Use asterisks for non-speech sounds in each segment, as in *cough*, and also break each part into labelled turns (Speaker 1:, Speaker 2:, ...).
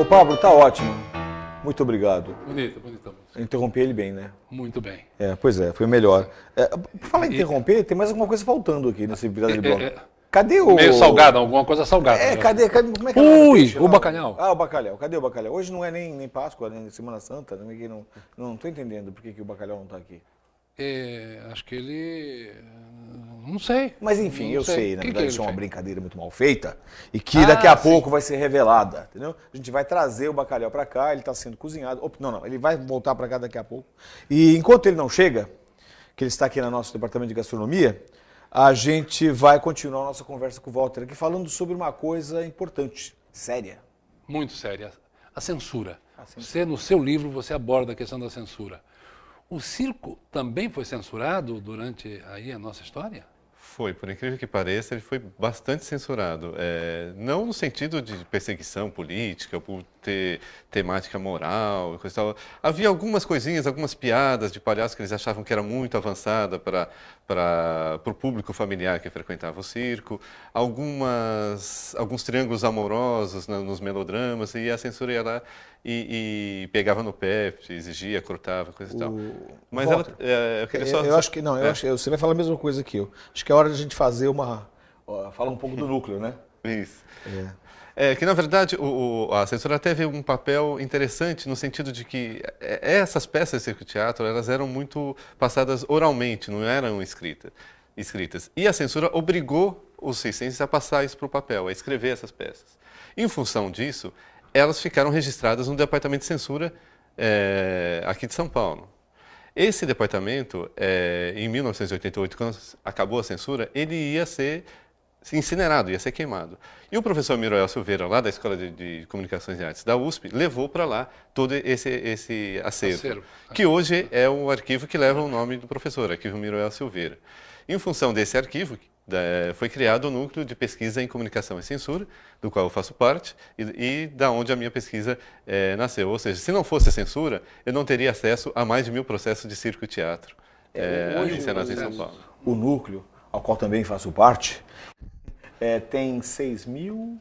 Speaker 1: Ô Pablo, tá ótimo. Muito obrigado.
Speaker 2: Bonita, bonita música.
Speaker 1: Interrompi ele bem, né? Muito bem. É, pois é, foi melhor. É, por falar em interromper, tem mais alguma coisa faltando aqui nesse virado é, de é, bloco. É.
Speaker 2: Cadê o. Meio salgado, alguma coisa salgada. É, cadê? cadê como é que é Ui, o bacalhau.
Speaker 1: Ah, o bacalhau. Cadê o bacalhau? Hoje não é nem, nem Páscoa, nem Semana Santa, não, não, não tô entendendo por que, que o bacalhau não tá aqui.
Speaker 2: É, acho que ele. Não sei. Mas enfim, não eu sei, sei na que verdade, que isso é uma fez?
Speaker 1: brincadeira muito mal feita e que ah, daqui a sim. pouco vai ser revelada, entendeu? A gente vai trazer o bacalhau para cá, ele está sendo cozinhado. não, não, ele vai voltar para cá daqui a pouco. E enquanto ele não chega, que ele está aqui no nosso departamento de gastronomia, a gente vai continuar a nossa conversa com o Walter aqui falando sobre
Speaker 2: uma coisa importante, séria. Muito séria. A censura. a censura. Você, no seu livro, você aborda a questão da censura. O circo também foi censurado durante aí a nossa história?
Speaker 3: Foi, por incrível que pareça, ele foi bastante censurado. É, não no sentido de perseguição política, por ter temática moral e coisa e tal. Havia algumas coisinhas, algumas piadas de palhaço que eles achavam que era muito avançada para o público familiar que frequentava o circo. Algumas, alguns triângulos amorosos né, nos melodramas e a censura ia lá e, e, pegava no pé, exigia, cortava, coisa e tal. Mas Walter, ela, é, eu queria só. Eu acho que não, eu é. acho,
Speaker 1: você vai falar a mesma coisa que eu. Acho que é hora de a gente fazer uma.
Speaker 3: falar um pouco do núcleo, né? *laughs* Isso. É. é. que na verdade o, o, a censura teve um papel interessante no sentido de que é, essas peças de circo teatro elas eram muito passadas oralmente, não eram escritas. escritas. E a censura obrigou os circenses a passar isso para o papel, a escrever essas peças. Em função disso, elas ficaram registradas no Departamento de Censura é, aqui de São Paulo. Esse departamento, é, em 1988, quando acabou a censura, ele ia ser incinerado, ia ser queimado. E o professor Miroel Silveira, lá da Escola de, de Comunicações e Artes da USP, levou para lá todo esse, esse acervo, acervo, que hoje é o arquivo que leva o nome do professor, arquivo Miroel Silveira. Em função desse arquivo, foi criado o núcleo de pesquisa em comunicação e censura, do qual eu faço parte e, e da onde a minha pesquisa é, nasceu. Ou seja, se não fosse censura, eu não teria acesso a mais de mil processos de circo e teatro é, é, encenados em São Paulo.
Speaker 1: O núcleo, ao qual também faço parte, é, tem 6 mil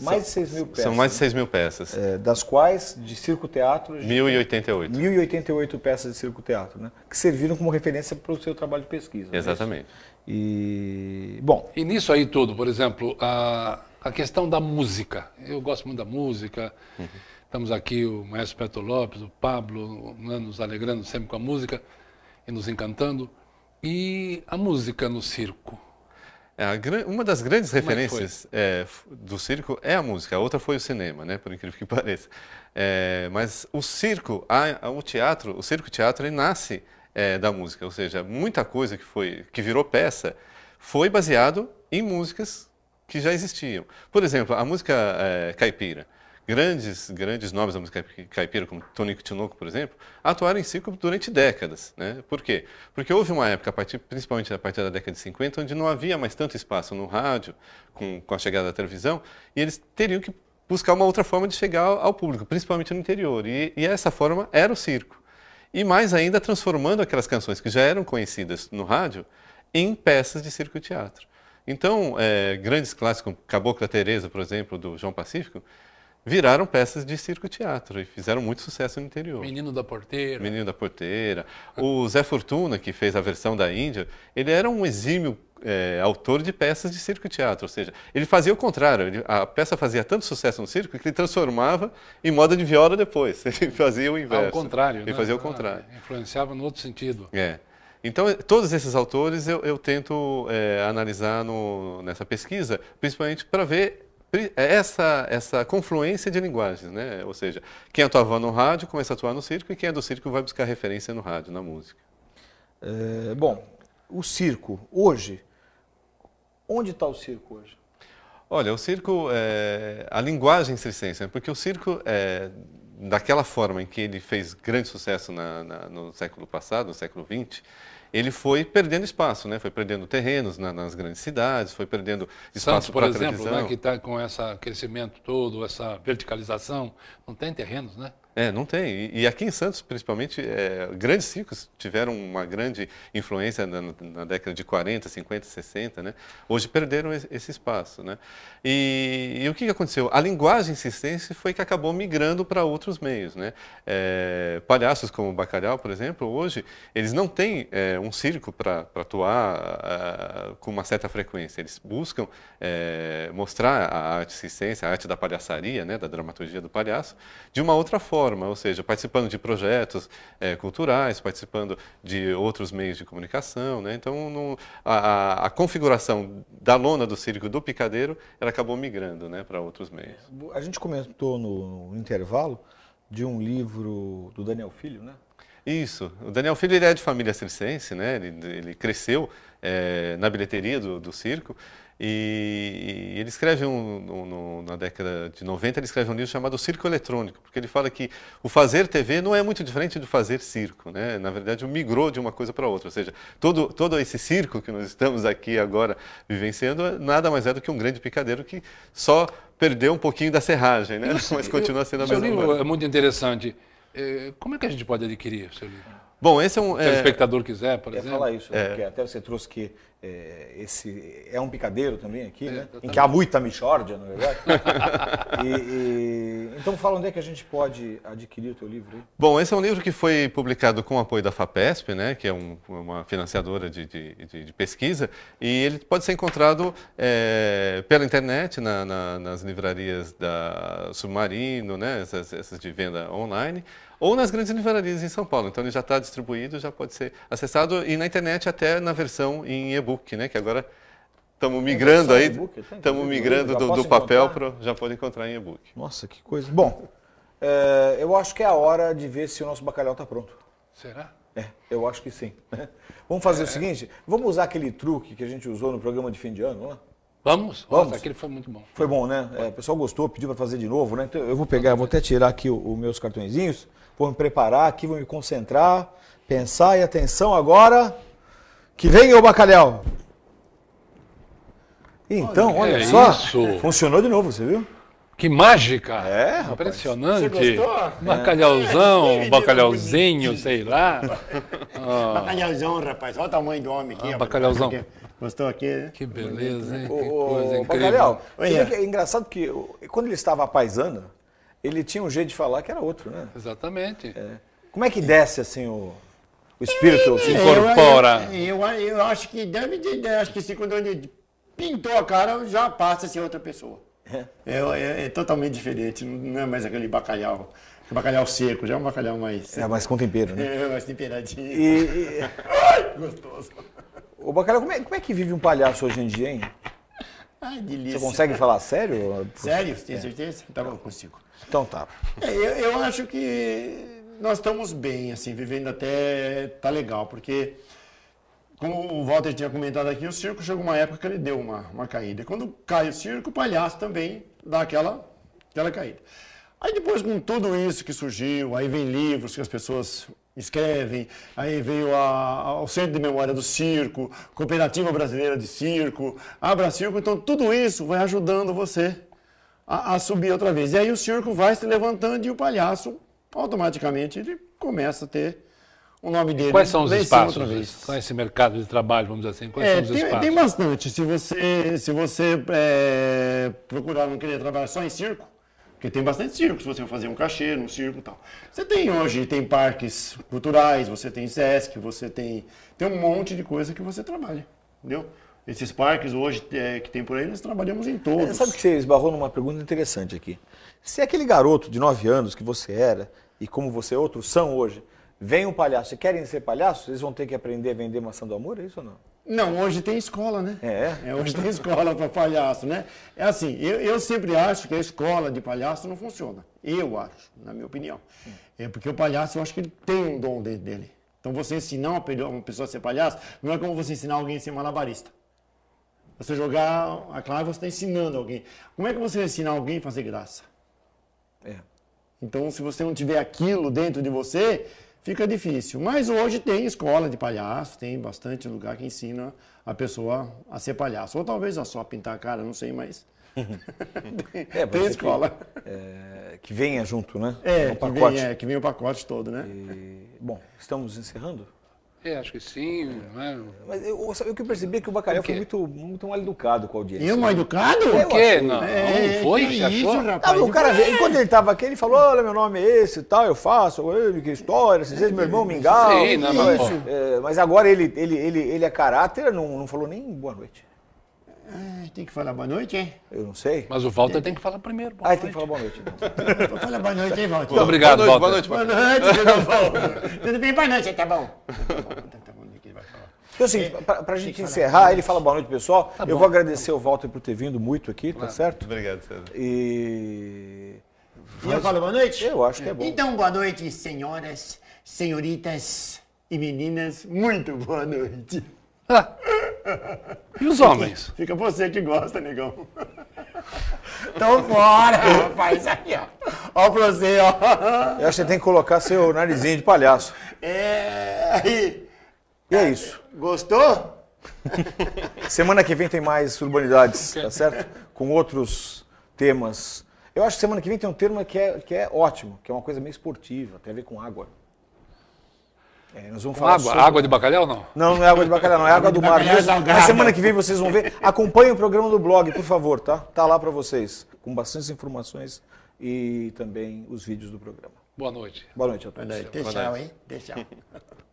Speaker 1: mais de 6 mil peças. São mais de 6 mil peças. É, das quais, de circo-teatro...
Speaker 2: 1.088.
Speaker 1: 1.088 peças de circo-teatro, né? Que serviram como referência
Speaker 2: para o seu trabalho de pesquisa. É Exatamente. e... Bom... E nisso aí tudo, por exemplo, a, a questão da música. Eu gosto muito da música. Uhum. Estamos aqui, o Maestro Petro Lopes, o Pablo, né, nos alegrando sempre com a música e nos encantando.
Speaker 3: E a música no circo? É, a, uma das grandes Como é referências é, do circo é a música, a outra foi o cinema, né, por incrível que *laughs* pareça. É, mas o circo, a, o teatro, o circo-teatro, ele nasce é, da música, ou seja, muita coisa que, foi, que virou peça foi baseado em músicas que já existiam. Por exemplo, a música é, caipira grandes, grandes nomes da música caipira, como Tonico Tinoco, por exemplo, atuaram em circo durante décadas. Né? Por quê? Porque houve uma época, partir, principalmente a partir da década de 50, onde não havia mais tanto espaço no rádio, com, com a chegada da televisão, e eles teriam que buscar uma outra forma de chegar ao público, principalmente no interior. E, e essa forma era o circo. E mais ainda, transformando aquelas canções que já eram conhecidas no rádio em peças de circo-teatro. Então, é, grandes clássicos, Cabocla Teresa, por exemplo, do João Pacífico, viraram peças de circo-teatro e fizeram muito sucesso no interior. Menino da Porteira. Menino da Porteira. Ah. O Zé Fortuna, que fez a versão da Índia, ele era um exímio é, autor de peças de circo-teatro, ou seja, ele fazia o contrário, ele, a peça fazia tanto sucesso no circo que ele transformava em moda de viola depois, *laughs* ele fazia o inverso. Ao contrário. Ele né? fazia o ah, contrário.
Speaker 2: Ah, influenciava no outro sentido.
Speaker 3: É. Então, eh, todos esses autores eu, eu tento é, analisar no, nessa pesquisa, principalmente para ver é essa, essa confluência de linguagens, né? Ou seja, quem atuava no rádio começa a atuar no circo e quem é do circo vai buscar referência no rádio, na música. É, bom, o circo hoje,
Speaker 1: onde está o circo hoje?
Speaker 3: Olha, o circo, é, a linguagem circense, né? porque o circo, é, daquela forma em que ele fez grande sucesso na, na, no século passado, no século XX, ele foi perdendo espaço, né? Foi perdendo terrenos na, nas grandes cidades, foi perdendo espaço Santos, por exemplo, né, que
Speaker 2: está com esse crescimento todo, essa verticalização, não tem terrenos, né?
Speaker 3: É, não tem. E, e aqui em Santos, principalmente, é, grandes circos tiveram uma grande influência na, na, década de 40, 50, 60, né? Hoje perderam esse, esse espaço, né? E, e, o que aconteceu? A linguagem cistense foi que acabou migrando para outros meios, né? É, palhaços como o Bacalhau, por exemplo, hoje eles não têm é, um circo para atuar é, com uma certa frequência. Eles buscam é, mostrar a arte cistense, a arte da palhaçaria, né? Da dramaturgia do palhaço, de uma outra forma forma, ou seja, participando de projetos é, culturais, participando de outros meios de comunicação. Né? Então, a, a, configuração da lona do circo do picadeiro, ela acabou migrando né, para outros meios.
Speaker 1: A gente comentou no, no intervalo de um livro do Daniel Filho, né?
Speaker 3: Isso. O Daniel Filho ele é de família circense, né? ele, ele cresceu é, na bilheteria do, do circo e, ele escreve um, um, na década de 90, ele escreve um livro chamado Circo Eletrônico, porque ele fala que o fazer TV não é muito diferente do fazer circo, né? Na verdade, migrou de uma coisa para outra, ou seja, todo, todo esse circo que nós estamos aqui agora vivenciando nada mais é do que um grande picadeiro que só perdeu um pouquinho da serragem, né? Isso, Mas continua sendo a mesma coisa. Seu livro é muito interessante. É, como é que a gente pode adquirir seu livro? Bom, esse é um. Se o é espectador quiser, por exemplo. Quer falar isso, é. até você trouxe que
Speaker 2: é, esse é um picadeiro também aqui, é, né? em que há
Speaker 3: muita
Speaker 1: michordia na é verdade. *laughs* e, e, então fala onde é que a gente pode
Speaker 3: adquirir o teu livro aí. Bom, esse é um livro que foi publicado com o apoio da FAPESP, né? que é um, uma financiadora de, de, de, de, pesquisa, e ele pode ser encontrado é, pela internet, na, na, nas livrarias da Submarino, né? essas, essas de venda online, ou nas grandes livrarias em São Paulo. Então ele já está distribuído, já pode ser acessado e na internet até na versão em e-book, né? Que agora estamos migrando aí, estamos migrando do, do papel para já pode encontrar em e-book. Nossa,
Speaker 1: que coisa. Bom, é, eu acho que é a hora de ver se o nosso bacalhau está pronto. Será? É, eu acho que sim. *laughs* Vamos fazer é. o seguinte, vamos usar aquele truque que a gente usou no programa de fim de ano, vamos lá? É? Vamos? Vamos. Nossa, aquele foi muito bom. Foi bom, né? É, o pessoal gostou, pediu para fazer de novo, né? Então eu vou pegar, vou até tirar aqui os meus cartõezinhos, vou me preparar aqui, vou me concentrar, pensar e atenção agora. Que vem o bacalhau! Então, olha, olha é só,
Speaker 2: isso. funcionou de novo, você viu? Que mágica! É, impressionante. Você gostou? Bacalhauzão, é. bacalhauzinho, sei lá.
Speaker 4: *laughs* Ah. Bacalhauzão, rapaz.
Speaker 1: Olha o tamanho do homem aqui. Ah, bacalhauzão.
Speaker 4: Aqui. Gostou aqui, né? Que beleza, hein? O, que coisa o, incrível. Bacalhau,
Speaker 1: Oi, é. é engraçado que quando ele estava apaisando, ele tinha um jeito de falar que era outro, né?
Speaker 2: Exatamente. É.
Speaker 1: Como é que desce assim o, o espírito, é, se incorpora?
Speaker 4: Eu, eu, eu, acho que deve, acho que se quando ele pintou a cara, já passa a ser outra pessoa. É é, é, é, totalmente diferente, não é mais aquele bacalhau. Bacalhau
Speaker 1: seco, já é um bacalhau mais. É, mais com tempero, né?
Speaker 4: É, mais temperadinho. E... *laughs* Ai, gostoso.
Speaker 1: O bacalhau, como é, como é que vive um palhaço hoje em dia, hein?
Speaker 4: Ai, delícia. Você consegue
Speaker 1: falar sério? Sério? Tem é. certeza? Tá bom, consigo. Então tá. É,
Speaker 4: eu, eu acho que nós estamos bem, assim, vivendo até. tá legal, porque como o Walter tinha comentado aqui, o circo chegou uma época que ele deu uma, uma caída. E quando cai o circo, o palhaço também dá aquela, aquela caída. Aí depois, com tudo isso que surgiu, aí vem livros que as pessoas escrevem, aí veio a, ao Centro de Memória do Circo, Cooperativa Brasileira de Circo, Abra Circo, então tudo isso vai ajudando você a, a subir outra vez. E aí o circo vai se levantando e o palhaço, automaticamente, ele começa a ter o nome dele. Quais são os espaços?
Speaker 2: Com esse mercado de trabalho, vamos dizer assim, quais é, são os tem, espaços? Tem
Speaker 4: bastante. Se você, se você é, procurar não querer trabalhar só em circo, porque tem bastante circo, se você for fazer um cachê um circo e tal. Você tem hoje, tem parques culturais, você tem SESC, você tem. Tem um monte de coisa que você trabalha.
Speaker 1: Entendeu? Esses parques hoje é, que tem por aí, nós trabalhamos em todos. É, sabe que você esbarrou numa pergunta interessante aqui. Se aquele garoto de 9 anos que você era, e como você outros são hoje, Vem um palhaço querem ser palhaços, eles vão ter que aprender a vender maçã do amor, é isso ou não?
Speaker 4: Não, hoje tem escola, né?
Speaker 1: É. é hoje tem escola para palhaço, né?
Speaker 4: É assim, eu, eu, sempre acho que a escola de palhaço não funciona. Eu acho, na minha opinião. É porque o palhaço, eu acho que ele tem um dom dentro dele. Então você ensinar uma pessoa a ser palhaço, não é como você ensinar alguém a ser malabarista. Você jogar a clave, você está ensinando alguém. Como é que você vai ensinar alguém a fazer graça? É. Então, se você não tiver aquilo dentro de você, fica difícil. Mas hoje tem escola de palhaço, tem bastante lugar que ensina a pessoa a ser palhaço. Ou talvez a só pintar a cara, não sei, mas. *laughs*
Speaker 2: é, *laughs* tem é escola. Que, é, que
Speaker 1: venha junto, né? É, um que, venha, é que venha o pacote todo, né? E, bom, estamos encerrando?
Speaker 2: É, acho que sim.
Speaker 1: É. Mas eu, o que eu percebi é que o Bacalhau foi muito, muito mal educado com a audiência. Eu né? mal educado? Por quê? Não, é, não foi? Que isso, achou? rapaz? Não, o cara, é. quando ele estava aqui, ele falou, olha, meu nome é esse e tal, eu faço, ele, que história, às vezes meu irmão mingau. Sim, não, mas, é, é, mas agora ele, ele, ele, ele é caráter, não, não falou nem boa noite. Ah, tem que falar boa noite, hein? Eu
Speaker 2: não sei. Mas o Walter tem, tem que falar
Speaker 1: primeiro.
Speaker 4: Boa ah, noite.
Speaker 2: tem que falar boa noite. Então.
Speaker 4: *laughs* Fala boa noite, hein, Walter? Muito obrigado, Walter. Boa noite, boa noite, boa noite *laughs* Tudo bem? Boa noite, tá bom? Então, assim, tá bom, tá
Speaker 1: bom. Ele vai falar. Então, assim, para a gente encerrar, ele fala boa noite, pessoal. Tá eu vou agradecer tá o Walter por ter vindo muito aqui, tá claro. tá certo? Obrigado, senhor. E... e eu falo boa noite? Eu acho que é bom. Então,
Speaker 4: boa noite, senhoras, senhoritas e meninas. Muito boa noite. Ah. E os homens? Fica você que gosta, negão. Então fora, rapaz, aqui, ó.
Speaker 1: Ó pra você, ó. Eu acho que você tem que colocar seu narizinho de palhaço. É. Aí. E é isso. Gostou? Semana que vem tem mais urbanidades, tá certo? Com outros temas. Eu acho que semana que vem tem um termo que é, que é ótimo, que é uma coisa meio esportiva, tem a ver com água. É, nós vamos falar água, sobre... água de bacalhau
Speaker 2: não? Não, não é água de bacalhau, não, é água do mar. Na semana que
Speaker 1: vem vocês vão ver. Acompanhe o programa do blog, por favor, tá? Tá lá para vocês, com bastantes informações e também os vídeos do programa.
Speaker 2: Boa
Speaker 3: noite. Boa noite a todos. Boa noite. Tchau, hein? Tchau.